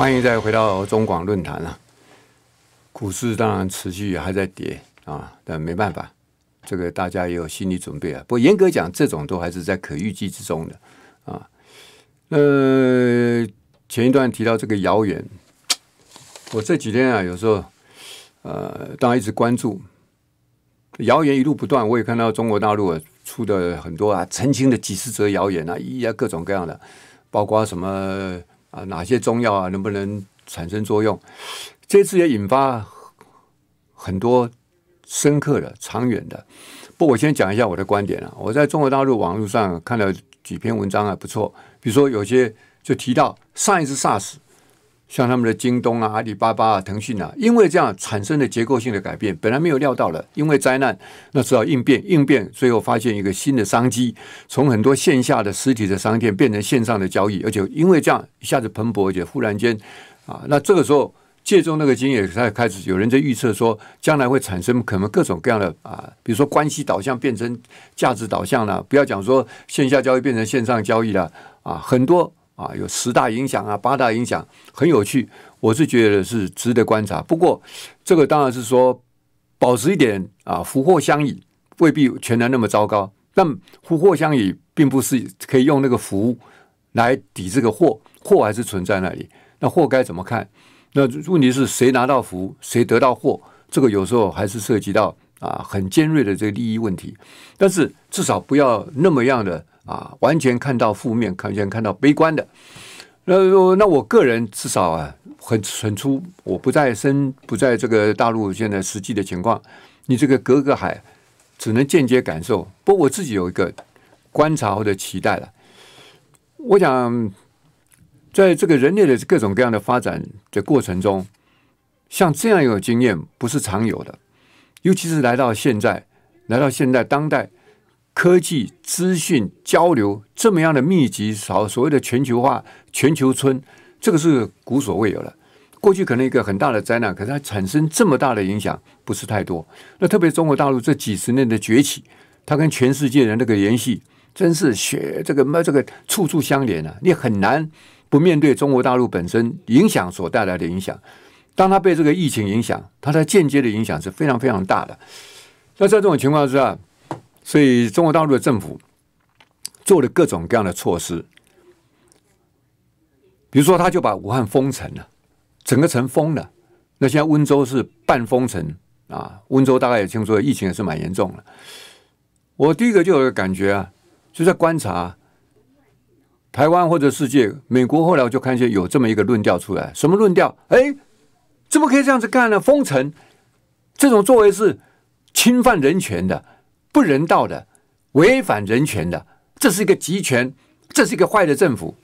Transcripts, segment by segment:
欢迎再回到中广论坛啊。股市当然持续还在跌啊，但没办法，这个大家也有心理准备啊。不过严格讲，这种都还是在可预计之中的啊。那前一段提到这个谣言，我这几天啊有时候，呃，当然一直关注，谣言一路不断。我也看到中国大陆啊出的很多啊澄清的几十则谣言啊，一啊各种各样的，包括什么。啊，哪些中药啊，能不能产生作用？这次也引发很多深刻的、长远的。不，我先讲一下我的观点啊。我在中国大陆网络上看了几篇文章，还不错。比如说，有些就提到上一次 SARS。像他们的京东啊、阿里巴巴啊、腾讯啊，因为这样产生的结构性的改变，本来没有料到的，因为灾难，那只好应变，应变，最后发现一个新的商机，从很多线下的实体的商店变成线上的交易，而且因为这样一下子蓬勃，而且忽然间，啊，那这个时候借助那个经验，才开始有人在预测说，将来会产生可能各种各样的啊，比如说关系导向变成价值导向了，不要讲说线下交易变成线上交易了，啊，很多。啊，有十大影响啊，八大影响，很有趣，我是觉得是值得观察。不过，这个当然是说，保持一点啊，福祸相倚，未必全然那么糟糕。但福祸相倚，并不是可以用那个福来抵这个祸，祸还是存在那里。那祸该怎么看？那问题是谁拿到福，谁得到祸？这个有时候还是涉及到啊，很尖锐的这个利益问题。但是至少不要那么样的。啊，完全看到负面，完全看到悲观的。那那我个人至少啊，很很粗，我不在身，不在这个大陆，现在实际的情况。你这个隔个海，只能间接感受。不过我自己有一个观察或者期待了。我想，在这个人类的各种各样的发展的过程中，像这样一个经验不是常有的，尤其是来到现在，来到现在当代。科技资讯交流这么样的密集，所所谓的全球化、全球村，这个是古所未有了。过去可能一个很大的灾难，可是它产生这么大的影响不是太多。那特别中国大陆这几十年的崛起，它跟全世界的那个联系，真是血这个么这个处处相连啊！你很难不面对中国大陆本身影响所带来的影响。当它被这个疫情影响，它的间接的影响是非常非常大的。那在这种情况之下。所以中国大陆的政府做了各种各样的措施，比如说他就把武汉封城了，整个城封了。那现在温州是半封城啊，温州大概也听说疫情也是蛮严重的。我第一个就有感觉啊，就在观察台湾或者世界，美国后来我就看见有这么一个论调出来，什么论调？哎，怎么可以这样子干呢？封城这种作为是侵犯人权的。不人道的，违反人权的，这是一个集权，这是一个坏的政府。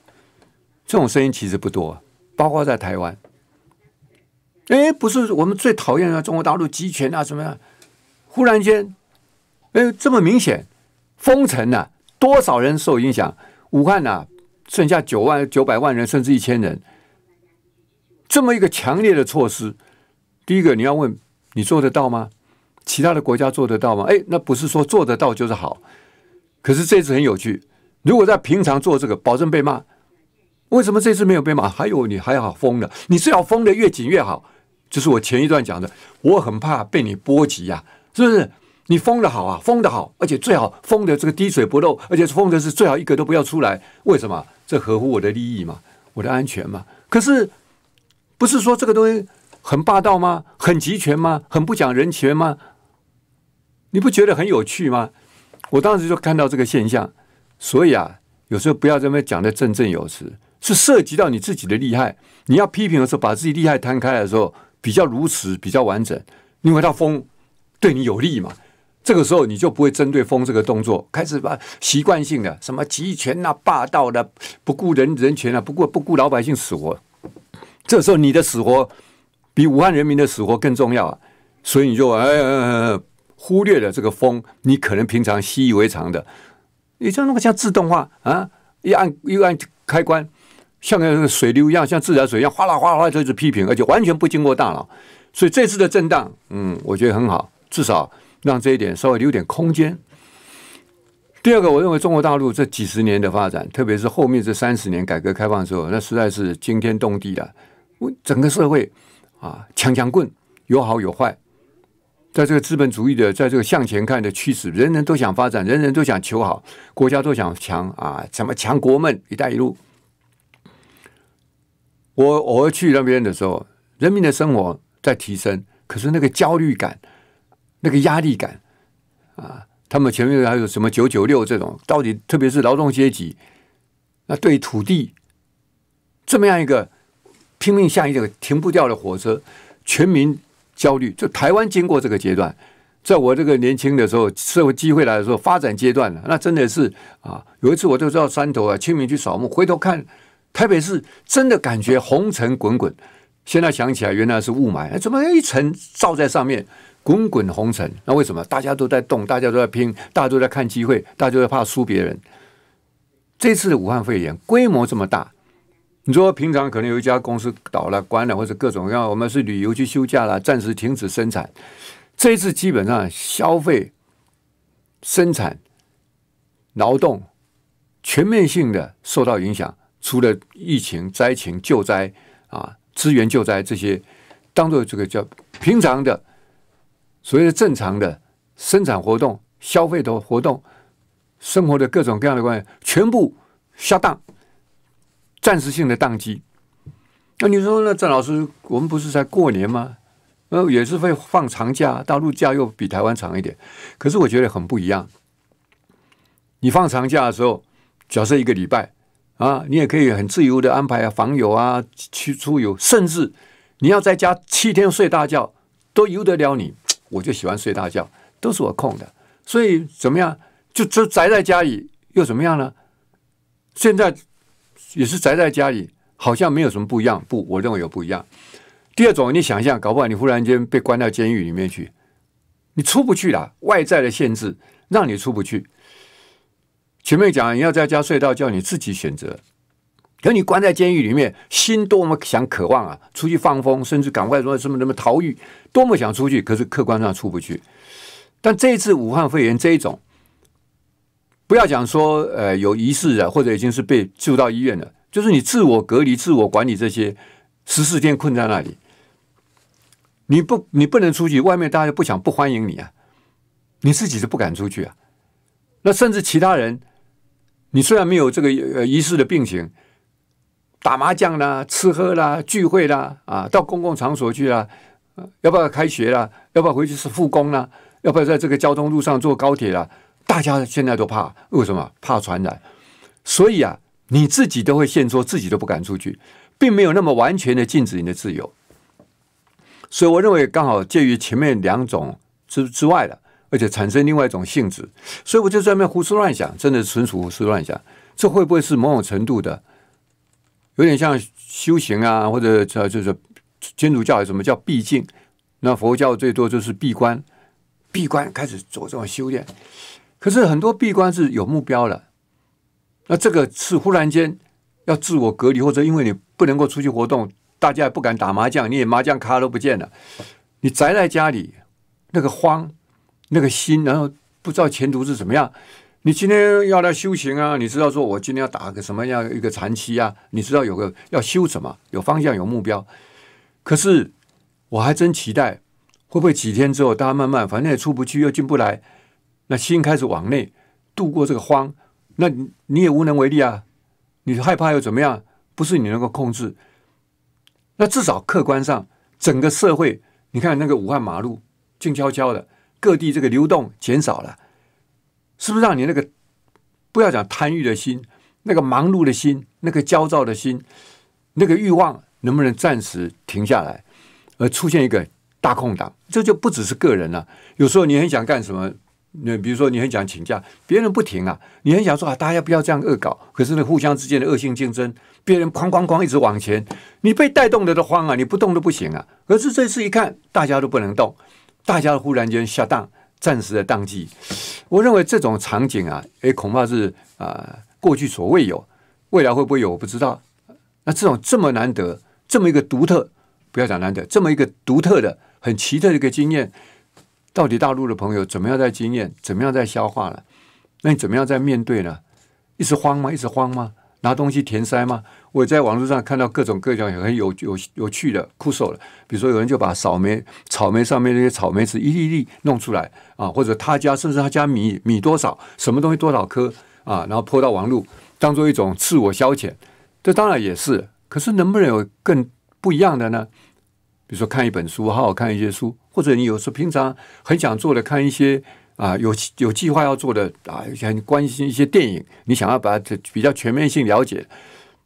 这种声音其实不多，包括在台湾。哎，不是我们最讨厌的中国大陆集权啊，什么样？忽然间，哎，这么明显，封城呐，多少人受影响？武汉呐，剩下九万九百万人，甚至一千人，这么一个强烈的措施，第一个你要问，你做得到吗？其他的国家做得到吗？哎，那不是说做得到就是好。可是这次很有趣，如果在平常做这个，保证被骂。为什么这次没有被骂？还有你还好封了，你最好封的越紧越好。就是我前一段讲的，我很怕被你波及呀，是不是？你封的好啊，封的好，而且最好封的这个滴水不漏，而且封的是最好一个都不要出来。为什么？这合乎我的利益嘛，我的安全嘛。可是，不是说这个东西很霸道吗？很集权吗？很不讲人权吗？你不觉得很有趣吗？我当时就看到这个现象，所以啊，有时候不要这么讲的振振有词，是涉及到你自己的厉害。你要批评的时候，把自己厉害摊开的时候，比较如实、比较完整，因为他封对你有利嘛。这个时候你就不会针对封这个动作开始把习惯性的什么集权啊、霸道的、不顾人人权啊、不顾不顾老百姓死活。这时候你的死活比武汉人民的死活更重要，啊，所以你就哎。忽略了这个风，你可能平常习以为常的，你像那个像自动化啊，一按一按开关，像个水流一样，像自来水一样哗啦哗啦哗，就是批评，而且完全不经过大脑。所以这次的震荡，嗯，我觉得很好，至少让这一点稍微留点空间。第二个，我认为中国大陆这几十年的发展，特别是后面这三十年改革开放之后，那实在是惊天动地的，整个社会啊，强强棍有好有坏。在这个资本主义的，在这个向前看的趋势，人人都想发展，人人都想求好，国家都想强啊！什么强国梦、一带一路。我偶尔去那边的时候，人民的生活在提升，可是那个焦虑感、那个压力感啊，他们前面还有什么九九六这种？到底特别是劳动阶级，那对土地这么样一个拼命像一个停不掉的火车，全民。焦虑，就台湾经过这个阶段，在我这个年轻的时候，社会机会来的时候，发展阶段了，那真的是啊，有一次我就到山头啊，清明去扫墓，回头看台北市，真的感觉红尘滚滚。现在想起来，原来是雾霾，怎么一层罩在上面，滚滚红尘？那为什么大家都在动，大家都在拼，大家都在看机会，大家都在怕输别人？这次的武汉肺炎规模这么大。你说平常可能有一家公司倒了、关了，或者各种各样，我们是旅游去休假了，暂时停止生产。这一次基本上消费、生产、劳动全面性的受到影响，除了疫情、灾情、救灾啊，资源救灾这些，当做这个叫平常的所谓的正常的生产活动、消费的活动、生活的各种各样的关系，全部下档。暂时性的宕机，那你说那郑老师，我们不是在过年吗？那也是会放长假，大陆假又比台湾长一点。可是我觉得很不一样。你放长假的时候，假设一个礼拜啊，你也可以很自由的安排啊，访友啊，去出游，甚至你要在家七天睡大觉都由得了你。我就喜欢睡大觉，都是我空的。所以怎么样，就就宅在家里又怎么样呢？现在。也是宅在家里，好像没有什么不一样。不，我认为有不一样。第二种，你想象，搞不好你忽然间被关到监狱里面去，你出不去了。外在的限制让你出不去。前面讲你要在家睡到觉，你自己选择。可你关在监狱里面，心多么想渴望啊，出去放风，甚至赶快说什么什么逃狱，多么想出去，可是客观上出不去。但这一次武汉肺炎这一种。不要讲说，呃，有疑似的或者已经是被救到医院了，就是你自我隔离、自我管理这些十四天困在那里，你不，你不能出去，外面大家不想，不欢迎你啊，你自己是不敢出去啊。那甚至其他人，你虽然没有这个呃疑似的病情，打麻将啦、吃喝啦、聚会啦，啊，到公共场所去啦，要不要开学啦？要不要回去是复工啦？要不要在这个交通路上坐高铁啦？大家现在都怕，为什么怕传染？所以啊，你自己都会现缩，自己都不敢出去，并没有那么完全的禁止你的自由。所以我认为，刚好介于前面两种之之外的，而且产生另外一种性质。所以我就在那胡思乱想，真的纯属胡思乱想。这会不会是某种程度的，有点像修行啊，或者叫就是天主教什么叫闭境？那佛教最多就是闭关，闭关开始做这种修炼。可是很多闭关是有目标的，那这个是忽然间要自我隔离，或者因为你不能够出去活动，大家也不敢打麻将，你也麻将卡都不见了，你宅在家里，那个慌，那个心，然后不知道前途是怎么样。你今天要来修行啊，你知道说我今天要打个什么样一个禅期啊，你知道有个要修什么，有方向有目标。可是我还真期待，会不会几天之后大家慢慢，反正也出不去又进不来。那心开始往内度过这个慌，那你也无能为力啊！你害怕又怎么样？不是你能够控制。那至少客观上，整个社会，你看那个武汉马路静悄悄的，各地这个流动减少了，是不是让你那个不要讲贪欲的心，那个忙碌的心，那个焦躁的心，那个欲望能不能暂时停下来，而出现一个大空档？这就不只是个人了。有时候你很想干什么？那比如说，你很想请假，别人不停啊。你很想说啊，大家不要这样恶搞。可是呢，互相之间的恶性竞争，别人哐哐哐一直往前，你被带动的都慌啊，你不动都不行啊。可是这次一看，大家都不能动，大家忽然间下档，暂时的档机。我认为这种场景啊，也恐怕是啊，过去所未有。未来会不会有，我不知道。那这种这么难得，这么一个独特，不要讲难得，这么一个独特的、很奇特的一个经验。到底大陆的朋友怎么样在经验，怎么样在消化了？那你怎么样在面对呢？一直慌吗？一直慌吗？拿东西填塞吗？我在网络上看到各种各样有很有有有趣的酷手了，比如说有人就把草莓草莓上面那些草莓籽一粒粒弄出来啊，或者他家甚至他家米米多少，什么东西多少颗啊，然后泼到网络，当做一种自我消遣。这当然也是，可是能不能有更不一样的呢？比如说看一本书，好好看一些书。或者你有时候平常很想做的，看一些啊有有计划要做的啊，很关心一些电影，你想要把它比较全面性了解，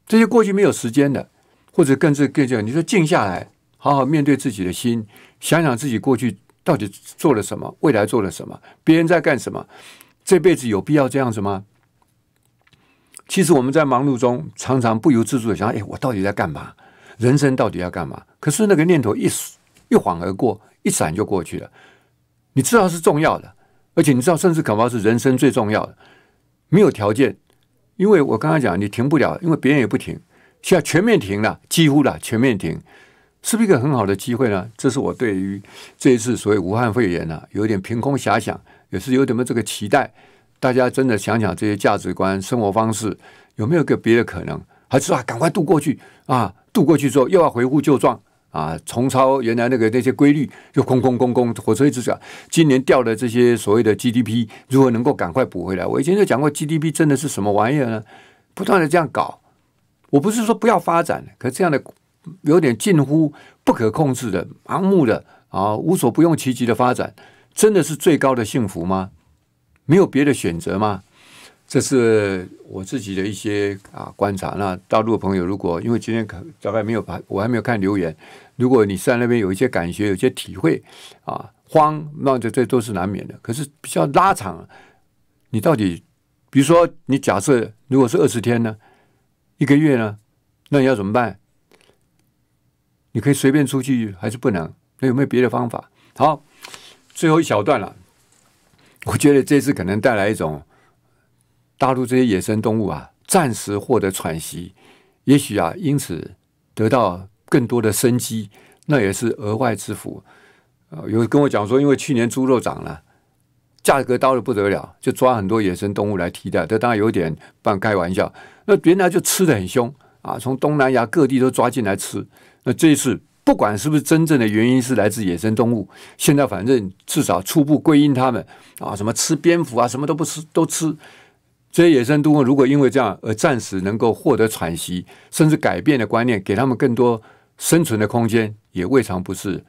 这些过去没有时间的，或者更是更加你说静下来，好好面对自己的心，想想自己过去到底做了什么，未来做了什么，别人在干什么，这辈子有必要这样子吗？其实我们在忙碌中，常常不由自主的想，哎，我到底在干嘛？人生到底要干嘛？可是那个念头一一晃而过。一闪就过去了，你知道是重要的，而且你知道，甚至恐怕是人生最重要的。没有条件，因为我刚才讲，你停不了，因为别人也不停。现在全面停了，几乎了全面停，是不是一个很好的机会呢？这是我对于这一次所谓武汉肺炎呢，有点凭空遐想，也是有点么这个期待。大家真的想想，这些价值观、生活方式有没有个别的可能？还是啊，赶快渡过去啊，渡过去之后又要回复旧状？啊，重操原来那个那些规律，就空空空空，火车一直转。今年掉的这些所谓的 GDP，如何能够赶快补回来？我以前就讲过，GDP 真的是什么玩意儿呢？不断的这样搞，我不是说不要发展，可这样的有点近乎不可控制的、盲目的啊，无所不用其极的发展，真的是最高的幸福吗？没有别的选择吗？这是我自己的一些啊观察。那大陆的朋友，如果因为今天大概没有排，我还没有看留言。如果你在那边有一些感觉、有些体会啊，慌，那这这都是难免的。可是比较拉长，你到底，比如说，你假设如果是二十天呢，一个月呢，那你要怎么办？你可以随便出去还是不能？那有没有别的方法？好，最后一小段了。我觉得这次可能带来一种。大陆这些野生动物啊，暂时获得喘息，也许啊，因此得到更多的生机，那也是额外之福。呃，有跟我讲说，因为去年猪肉涨了，价格高的不得了，就抓很多野生动物来替代，这当然有点半开玩笑。那原来就吃的很凶啊，从东南亚各地都抓进来吃。那这一次不管是不是真正的原因是来自野生动物，现在反正至少初步归因他们啊，什么吃蝙蝠啊，什么都不吃都吃。这些野生动物如果因为这样而暂时能够获得喘息，甚至改变的观念，给他们更多生存的空间，也未尝不是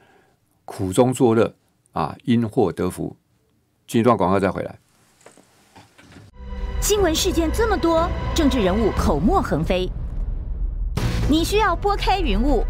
苦中作乐啊，因祸得福。进一段广告再回来。新闻事件这么多，政治人物口沫横飞，你需要拨开云雾。